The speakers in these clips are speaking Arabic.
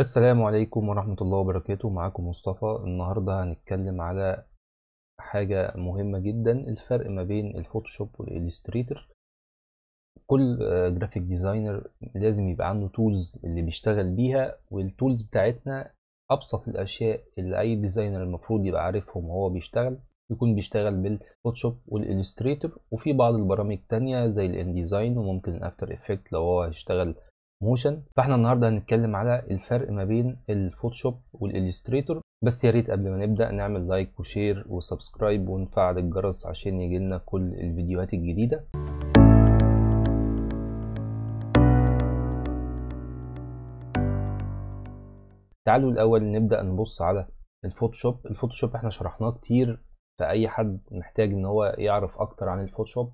السلام عليكم ورحمة الله وبركاته معاكم مصطفى النهاردة هنتكلم على حاجة مهمة جدا الفرق ما بين الفوتوشوب والإليستريتر كل جرافيك آه، ديزاينر لازم يبقى عنده تولز اللي بيشتغل بيها والتولز بتاعتنا أبسط الأشياء اللي أي ديزاينر المفروض يبقى عارفهم وهو بيشتغل يكون بيشتغل بالفوتوشوب والإليستريتر وفي بعض البرامج تانية زي الإنديزاين وممكن الأفتر إفكت لو هو هيشتغل موشن فاحنا النهارده هنتكلم على الفرق ما بين الفوتوشوب والاليستريتور بس يا ريت قبل ما نبدا نعمل لايك وشير وسبسكرايب ونفعل الجرس عشان يجي لنا كل الفيديوهات الجديده تعالوا الاول نبدا نبص على الفوتوشوب الفوتوشوب احنا شرحناه كتير فاي حد محتاج ان هو يعرف اكتر عن الفوتوشوب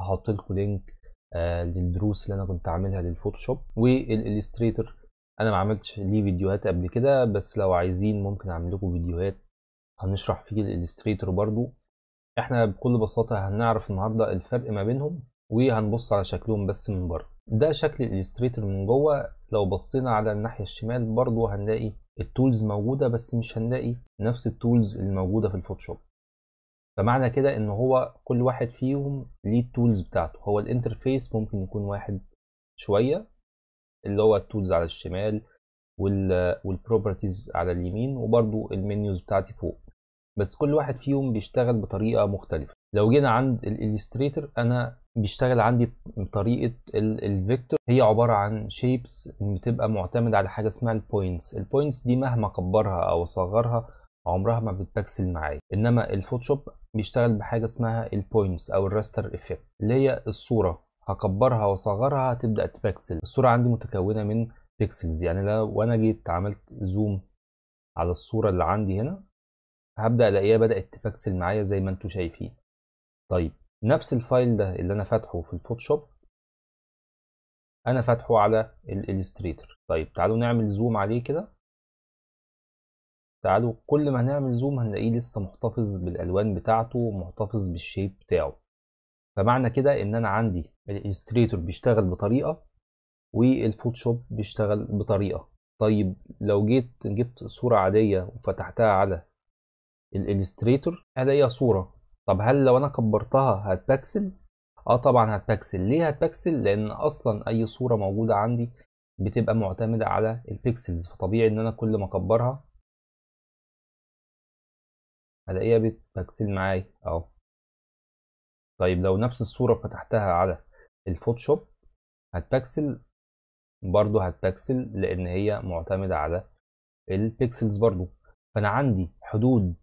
هحط لكم لينك آه، للدروس اللي انا كنت عاملها للفوتوشوب والاليستريتور انا ما عملتش ليه فيديوهات قبل كده بس لو عايزين ممكن اعمل لكم فيديوهات هنشرح فيه الاليستريتور برضو احنا بكل بساطه هنعرف النهارده الفرق ما بينهم وهنبص على شكلهم بس من بره ده شكل الاليستريتور من جوه لو بصينا على الناحيه الشمال برضو هنلاقي التولز موجوده بس مش هنلاقي نفس التولز اللي موجوده في الفوتوشوب فمعنى كده ان هو كل واحد فيهم ليه التولز بتاعته هو الانترفيس ممكن يكون واحد شويه اللي هو التولز على الشمال والبروبرتيز على اليمين وبرضو المنيوز بتاعتي فوق بس كل واحد فيهم بيشتغل بطريقه مختلفه لو جينا عند الاليستريتور انا بيشتغل عندي بطريقه الفيكتور هي عباره عن شيبس بتبقى معتمده على حاجه اسمها البوينتس البوينتس دي مهما كبرها او صغرها عمرها ما بتبكسل معايا انما الفوتوشوب بيشتغل بحاجة اسمها البوينتس أو الراستر إفكت اللي هي الصورة هكبرها وأصغرها هتبدأ تبكسل الصورة عندي متكونة من بيكسلز يعني لو وأنا جيت عملت زوم على الصورة اللي عندي هنا هبدأ ألاقيها بدأت تبكسل معايا زي ما انتوا شايفين طيب نفس الفايل ده اللي أنا فاتحه في الفوتوشوب أنا فاتحه على الإليستريتور طيب تعالوا نعمل زوم عليه كده تعالوا كل ما هنعمل زوم هنلاقيه لسه محتفظ بالالوان بتاعته محتفظ بالشيب بتاعه فمعنى كده ان انا عندي الالستريتور بيشتغل بطريقه والفوتوشوب بيشتغل بطريقه طيب لو جيت جبت صوره عاديه وفتحتها على الالستريتور هلاقيها صوره طب هل لو انا كبرتها هتبكسل اه طبعا هتبكسل ليه هتبكسل لان اصلا اي صوره موجوده عندي بتبقى معتمده على البيكسلز فطبيعي ان انا كل ما اكبرها هلاقيها بتكسل معايا اهو طيب لو نفس الصورة فتحتها على الفوتوشوب هتبكسل برضو هتبكسل لان هي معتمدة على البيكسلز برضو فانا عندي حدود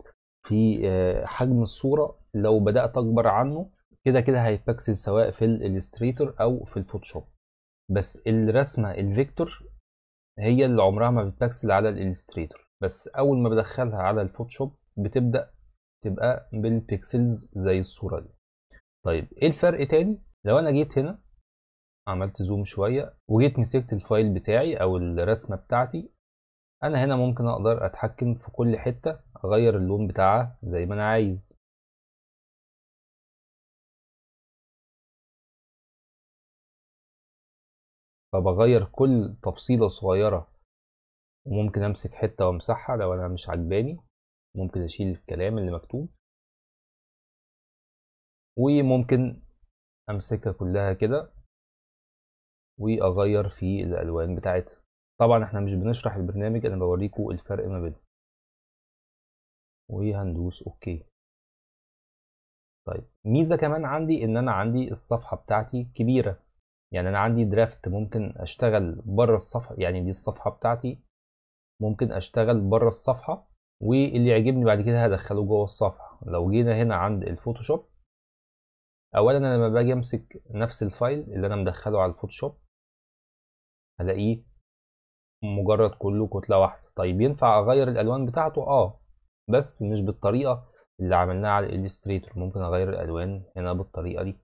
في آه، حجم الصورة لو بدأت اكبر عنه كده كده هيتبكسل سواء في الاليستريتور او في الفوتوشوب بس الرسمة الفيكتور هي اللي عمرها ما بتبكسل على الاليستريتور بس اول ما بدخلها على الفوتوشوب بتبدأ تبقى بالبيكسلز زي الصورة دي طيب ايه الفرق تاني لو انا جيت هنا عملت زوم شوية وجيت مسكت الفايل بتاعي او الرسمة بتاعتي انا هنا ممكن اقدر اتحكم في كل حتة اغير اللون بتاعها زي ما انا عايز فبغير كل تفصيلة صغيرة وممكن امسك حتة وامسحها لو انا مش عجباني ممكن اشيل الكلام اللي مكتوب وممكن امسكها كلها كده واغير في الالوان بتاعتها طبعا احنا مش بنشرح البرنامج انا بوريكم الفرق ما بينهم وهندوس اوكي طيب ميزه كمان عندي ان انا عندي الصفحه بتاعتي كبيره يعني انا عندي درافت ممكن اشتغل بره الصفحه يعني دي الصفحه بتاعتي ممكن اشتغل بره الصفحه واللي يعجبني بعد كده هدخله جوه الصفحه لو جينا هنا عند الفوتوشوب اولا انا لما باجي امسك نفس الفايل اللي انا مدخله على الفوتوشوب هلاقيه مجرد كله كتله واحده طيب ينفع اغير الالوان بتاعته اه بس مش بالطريقه اللي عملناها على الاليستريتور ممكن اغير الالوان هنا بالطريقه دي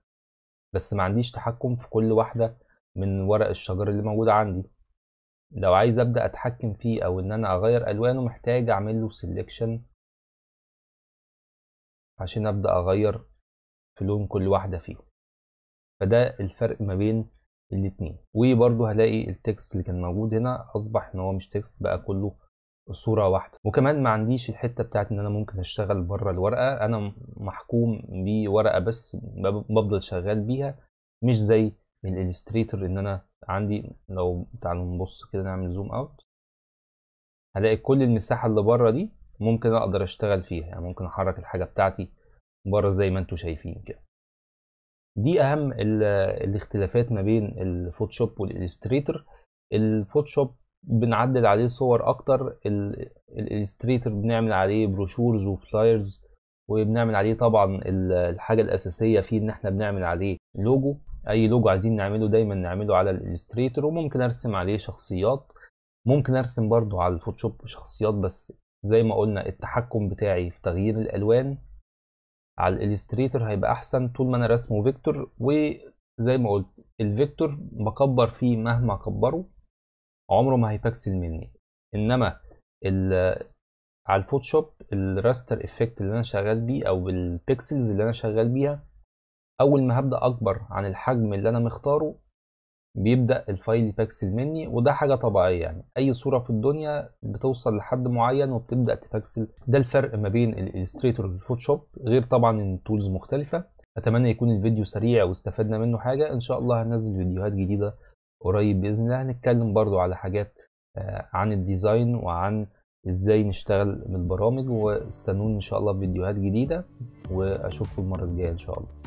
بس ما عنديش تحكم في كل واحده من ورق الشجر اللي موجود عندي لو عايز ابدا اتحكم فيه او ان انا اغير الوانه محتاج اعمل له سيلكشن عشان ابدا اغير في لون كل واحده فيه فده الفرق ما بين الاتنين وبرده هلاقي التكست اللي كان موجود هنا اصبح ان هو مش تكست بقى كله صورة واحدة وكمان ما عنديش الحتة بتاعت ان انا ممكن اشتغل بره الورقة انا محكوم بورقة بس بفضل شغال بيها مش زي من الالستريتور ان انا عندي لو تعالوا نبص كده نعمل زوم اوت هلاقي كل المساحه اللي بره دي ممكن اقدر اشتغل فيها يعني ممكن احرك الحاجه بتاعتي بره زي ما انتم شايفين كده دي اهم الاختلافات ما بين الفوتوشوب والالستريتور الفوتوشوب بنعدل عليه صور اكتر الالستريتور بنعمل عليه بروشورز وفلايرز وبنعمل عليه طبعا الحاجه الاساسيه فيه ان احنا بنعمل عليه لوجو اي لوجو عايزين نعمله دايما نعمله على الالستريتور وممكن ارسم عليه شخصيات ممكن ارسم برضو على الفوتوشوب شخصيات بس زي ما قلنا التحكم بتاعي في تغيير الالوان على الالستريتور هيبقى احسن طول ما انا رسمه فيكتور وزي ما قلت الفيكتور بكبر فيه مهما اكبره عمره ما هيبكسل مني انما على الفوتوشوب الراستر افكت اللي انا شغال بيه او البيكسلز اللي انا شغال بيها اول ما هبدا اكبر عن الحجم اللي انا مختاره بيبدا الفايل يبكسل مني وده حاجه طبيعيه يعني اي صوره في الدنيا بتوصل لحد معين وبتبدا تبكسل ده الفرق ما بين الالستريتور والفوتوشوب غير طبعا ان التولز مختلفه اتمنى يكون الفيديو سريع واستفدنا منه حاجه ان شاء الله هنزل فيديوهات جديده قريب باذن الله هنتكلم برضو على حاجات آه، عن الديزاين وعن ازاي نشتغل بالبرامج واستنوني ان شاء الله فيديوهات جديده واشوفكم المره الجايه ان شاء الله